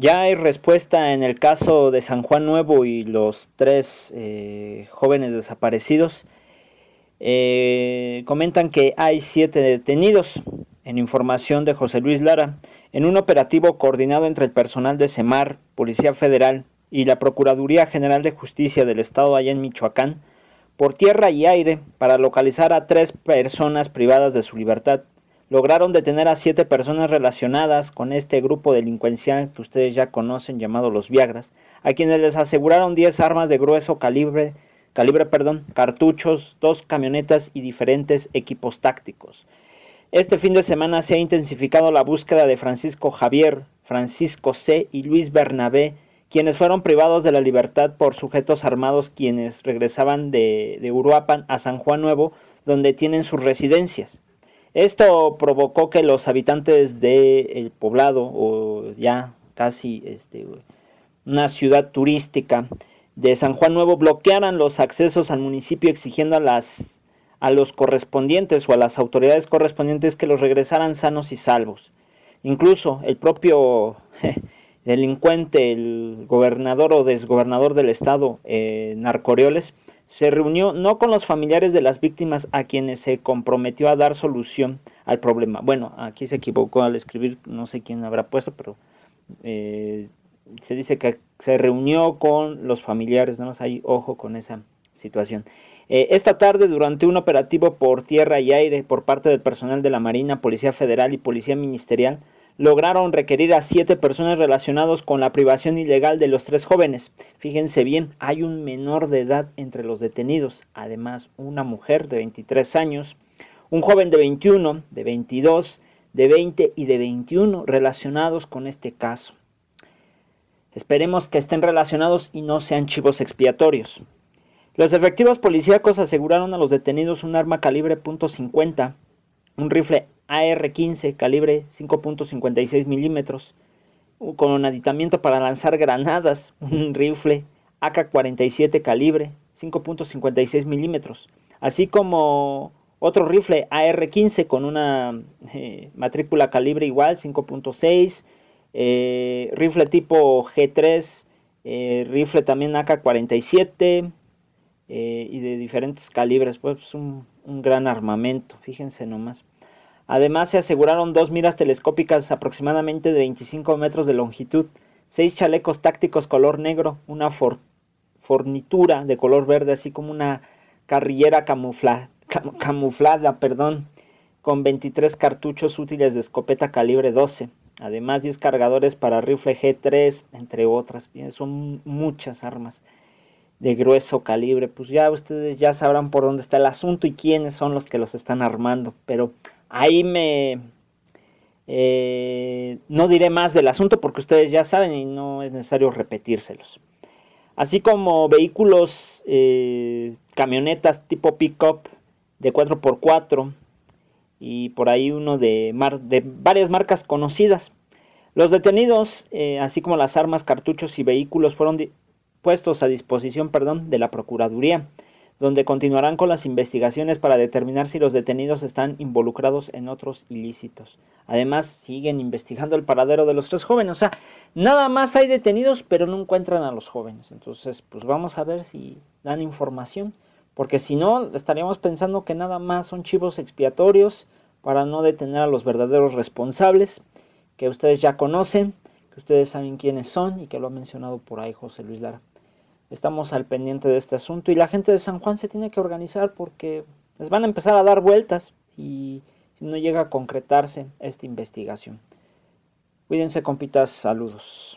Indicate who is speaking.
Speaker 1: Ya hay respuesta en el caso de San Juan Nuevo y los tres eh, jóvenes desaparecidos. Eh, comentan que hay siete detenidos, en información de José Luis Lara, en un operativo coordinado entre el personal de CEMAR, Policía Federal y la Procuraduría General de Justicia del Estado allá en Michoacán, por tierra y aire, para localizar a tres personas privadas de su libertad lograron detener a siete personas relacionadas con este grupo delincuencial que ustedes ya conocen llamado los Viagras, a quienes les aseguraron 10 armas de grueso calibre, calibre perdón, cartuchos, dos camionetas y diferentes equipos tácticos. Este fin de semana se ha intensificado la búsqueda de Francisco Javier, Francisco C. y Luis Bernabé, quienes fueron privados de la libertad por sujetos armados quienes regresaban de, de Uruapan a San Juan Nuevo, donde tienen sus residencias. Esto provocó que los habitantes del poblado, o ya casi este, una ciudad turística de San Juan Nuevo, bloquearan los accesos al municipio exigiendo a, las, a los correspondientes o a las autoridades correspondientes que los regresaran sanos y salvos. Incluso el propio delincuente, el gobernador o desgobernador del estado, eh, Narcorioles, se reunió no con los familiares de las víctimas a quienes se comprometió a dar solución al problema. Bueno, aquí se equivocó al escribir, no sé quién habrá puesto, pero eh, se dice que se reunió con los familiares, no más ahí ojo con esa situación. Eh, esta tarde, durante un operativo por tierra y aire por parte del personal de la Marina, Policía Federal y Policía Ministerial, lograron requerir a siete personas relacionadas con la privación ilegal de los tres jóvenes. Fíjense bien, hay un menor de edad entre los detenidos, además una mujer de 23 años, un joven de 21, de 22, de 20 y de 21 relacionados con este caso. Esperemos que estén relacionados y no sean chivos expiatorios. Los efectivos policíacos aseguraron a los detenidos un arma calibre .50, un rifle AR-15 calibre 5.56 milímetros, con un aditamiento para lanzar granadas, un rifle AK-47 calibre 5.56 milímetros, así como otro rifle AR-15 con una eh, matrícula calibre igual 5.6, eh, rifle tipo G3, eh, rifle también AK-47, eh, y de diferentes calibres, pues un, un gran armamento, fíjense nomás. Además se aseguraron dos miras telescópicas aproximadamente de 25 metros de longitud, seis chalecos tácticos color negro, una fornitura de color verde, así como una carrillera camuflada, perdón, con 23 cartuchos útiles de escopeta calibre 12. Además 10 cargadores para rifle G3, entre otras. Son muchas armas de grueso calibre, pues ya ustedes ya sabrán por dónde está el asunto y quiénes son los que los están armando. Pero ahí me... Eh, no diré más del asunto porque ustedes ya saben y no es necesario repetírselos. Así como vehículos, eh, camionetas tipo pick-up de 4x4 y por ahí uno de, mar de varias marcas conocidas. Los detenidos, eh, así como las armas, cartuchos y vehículos, fueron puestos a disposición perdón, de la Procuraduría, donde continuarán con las investigaciones para determinar si los detenidos están involucrados en otros ilícitos. Además, siguen investigando el paradero de los tres jóvenes. O sea, nada más hay detenidos, pero no encuentran a los jóvenes. Entonces, pues vamos a ver si dan información, porque si no, estaríamos pensando que nada más son chivos expiatorios para no detener a los verdaderos responsables, que ustedes ya conocen, que ustedes saben quiénes son y que lo ha mencionado por ahí José Luis Lara estamos al pendiente de este asunto y la gente de San Juan se tiene que organizar porque les van a empezar a dar vueltas y si no llega a concretarse esta investigación. Cuídense, compitas, saludos.